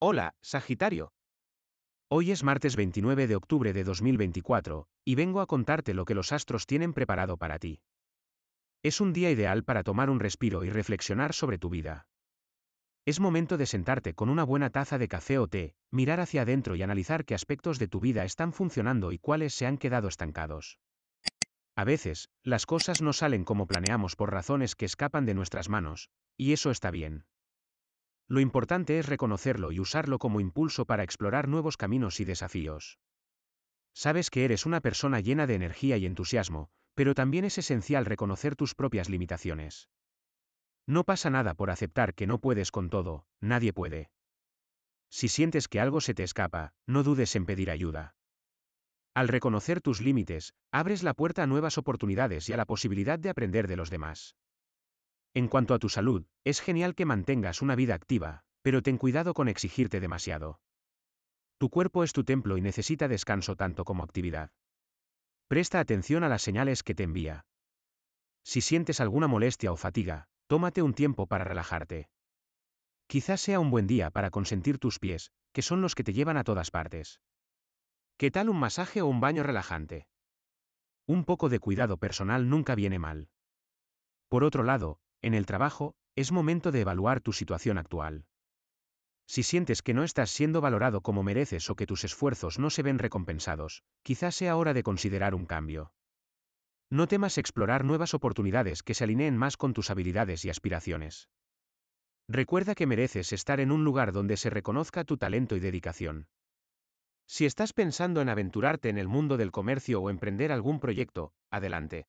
Hola, Sagitario. Hoy es martes 29 de octubre de 2024, y vengo a contarte lo que los astros tienen preparado para ti. Es un día ideal para tomar un respiro y reflexionar sobre tu vida. Es momento de sentarte con una buena taza de café o té, mirar hacia adentro y analizar qué aspectos de tu vida están funcionando y cuáles se han quedado estancados. A veces, las cosas no salen como planeamos por razones que escapan de nuestras manos, y eso está bien. Lo importante es reconocerlo y usarlo como impulso para explorar nuevos caminos y desafíos. Sabes que eres una persona llena de energía y entusiasmo, pero también es esencial reconocer tus propias limitaciones. No pasa nada por aceptar que no puedes con todo, nadie puede. Si sientes que algo se te escapa, no dudes en pedir ayuda. Al reconocer tus límites, abres la puerta a nuevas oportunidades y a la posibilidad de aprender de los demás. En cuanto a tu salud, es genial que mantengas una vida activa, pero ten cuidado con exigirte demasiado. Tu cuerpo es tu templo y necesita descanso tanto como actividad. Presta atención a las señales que te envía. Si sientes alguna molestia o fatiga, tómate un tiempo para relajarte. Quizás sea un buen día para consentir tus pies, que son los que te llevan a todas partes. ¿Qué tal un masaje o un baño relajante? Un poco de cuidado personal nunca viene mal. Por otro lado, en el trabajo, es momento de evaluar tu situación actual. Si sientes que no estás siendo valorado como mereces o que tus esfuerzos no se ven recompensados, quizás sea hora de considerar un cambio. No temas explorar nuevas oportunidades que se alineen más con tus habilidades y aspiraciones. Recuerda que mereces estar en un lugar donde se reconozca tu talento y dedicación. Si estás pensando en aventurarte en el mundo del comercio o emprender algún proyecto, adelante.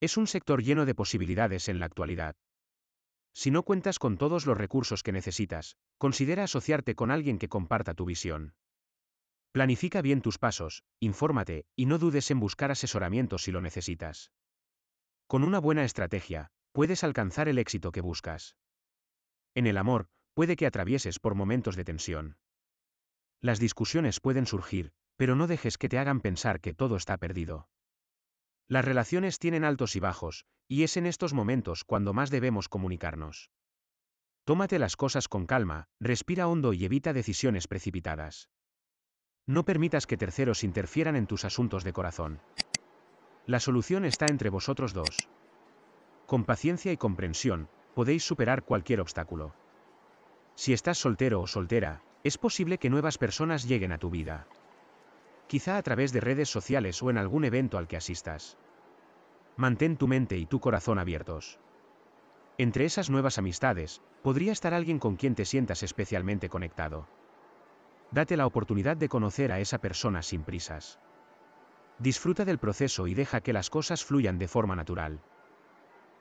Es un sector lleno de posibilidades en la actualidad. Si no cuentas con todos los recursos que necesitas, considera asociarte con alguien que comparta tu visión. Planifica bien tus pasos, infórmate y no dudes en buscar asesoramiento si lo necesitas. Con una buena estrategia, puedes alcanzar el éxito que buscas. En el amor, puede que atravieses por momentos de tensión. Las discusiones pueden surgir, pero no dejes que te hagan pensar que todo está perdido. Las relaciones tienen altos y bajos, y es en estos momentos cuando más debemos comunicarnos. Tómate las cosas con calma, respira hondo y evita decisiones precipitadas. No permitas que terceros interfieran en tus asuntos de corazón. La solución está entre vosotros dos. Con paciencia y comprensión, podéis superar cualquier obstáculo. Si estás soltero o soltera, es posible que nuevas personas lleguen a tu vida quizá a través de redes sociales o en algún evento al que asistas. Mantén tu mente y tu corazón abiertos. Entre esas nuevas amistades, podría estar alguien con quien te sientas especialmente conectado. Date la oportunidad de conocer a esa persona sin prisas. Disfruta del proceso y deja que las cosas fluyan de forma natural.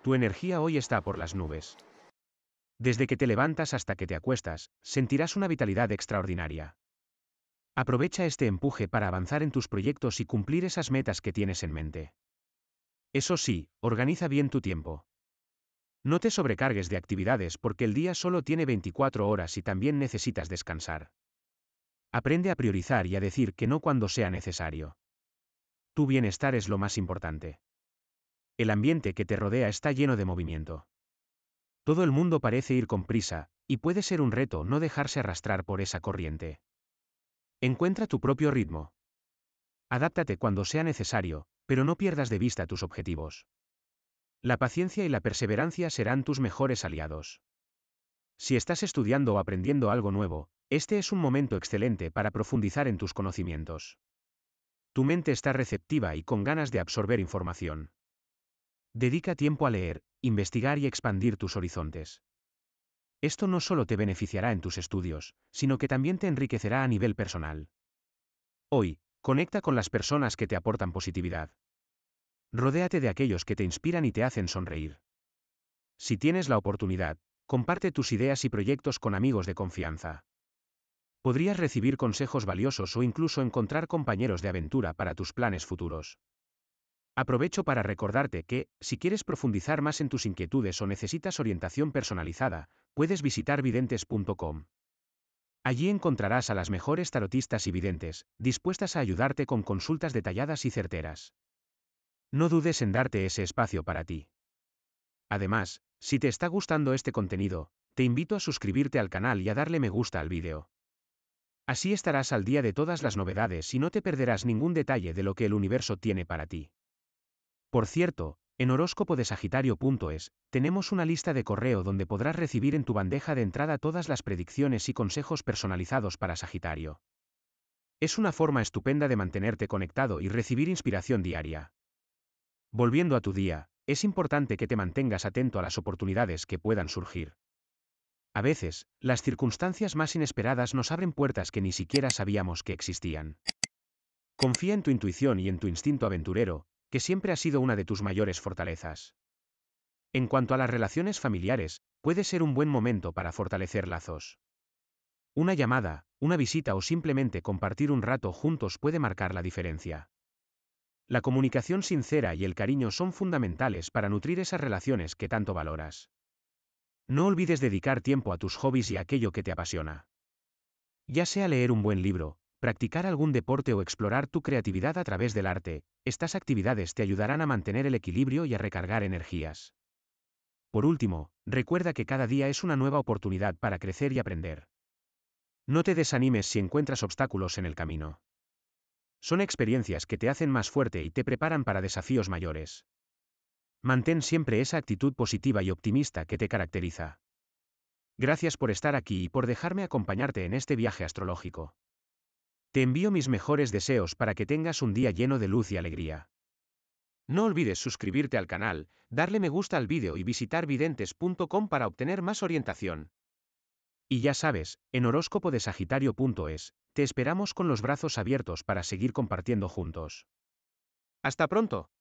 Tu energía hoy está por las nubes. Desde que te levantas hasta que te acuestas, sentirás una vitalidad extraordinaria. Aprovecha este empuje para avanzar en tus proyectos y cumplir esas metas que tienes en mente. Eso sí, organiza bien tu tiempo. No te sobrecargues de actividades porque el día solo tiene 24 horas y también necesitas descansar. Aprende a priorizar y a decir que no cuando sea necesario. Tu bienestar es lo más importante. El ambiente que te rodea está lleno de movimiento. Todo el mundo parece ir con prisa, y puede ser un reto no dejarse arrastrar por esa corriente. Encuentra tu propio ritmo. Adáptate cuando sea necesario, pero no pierdas de vista tus objetivos. La paciencia y la perseverancia serán tus mejores aliados. Si estás estudiando o aprendiendo algo nuevo, este es un momento excelente para profundizar en tus conocimientos. Tu mente está receptiva y con ganas de absorber información. Dedica tiempo a leer, investigar y expandir tus horizontes. Esto no solo te beneficiará en tus estudios, sino que también te enriquecerá a nivel personal. Hoy, conecta con las personas que te aportan positividad. Rodéate de aquellos que te inspiran y te hacen sonreír. Si tienes la oportunidad, comparte tus ideas y proyectos con amigos de confianza. Podrías recibir consejos valiosos o incluso encontrar compañeros de aventura para tus planes futuros. Aprovecho para recordarte que, si quieres profundizar más en tus inquietudes o necesitas orientación personalizada, puedes visitar videntes.com. Allí encontrarás a las mejores tarotistas y videntes, dispuestas a ayudarte con consultas detalladas y certeras. No dudes en darte ese espacio para ti. Además, si te está gustando este contenido, te invito a suscribirte al canal y a darle me gusta al vídeo. Así estarás al día de todas las novedades y no te perderás ningún detalle de lo que el universo tiene para ti. Por cierto, en horóscopo de Sagitario.es, tenemos una lista de correo donde podrás recibir en tu bandeja de entrada todas las predicciones y consejos personalizados para Sagitario. Es una forma estupenda de mantenerte conectado y recibir inspiración diaria. Volviendo a tu día, es importante que te mantengas atento a las oportunidades que puedan surgir. A veces, las circunstancias más inesperadas nos abren puertas que ni siquiera sabíamos que existían. Confía en tu intuición y en tu instinto aventurero, que siempre ha sido una de tus mayores fortalezas. En cuanto a las relaciones familiares, puede ser un buen momento para fortalecer lazos. Una llamada, una visita o simplemente compartir un rato juntos puede marcar la diferencia. La comunicación sincera y el cariño son fundamentales para nutrir esas relaciones que tanto valoras. No olvides dedicar tiempo a tus hobbies y aquello que te apasiona. Ya sea leer un buen libro, Practicar algún deporte o explorar tu creatividad a través del arte, estas actividades te ayudarán a mantener el equilibrio y a recargar energías. Por último, recuerda que cada día es una nueva oportunidad para crecer y aprender. No te desanimes si encuentras obstáculos en el camino. Son experiencias que te hacen más fuerte y te preparan para desafíos mayores. Mantén siempre esa actitud positiva y optimista que te caracteriza. Gracias por estar aquí y por dejarme acompañarte en este viaje astrológico. Te envío mis mejores deseos para que tengas un día lleno de luz y alegría. No olvides suscribirte al canal, darle me gusta al vídeo y visitar videntes.com para obtener más orientación. Y ya sabes, en horóscopo de sagitario.es, te esperamos con los brazos abiertos para seguir compartiendo juntos. ¡Hasta pronto!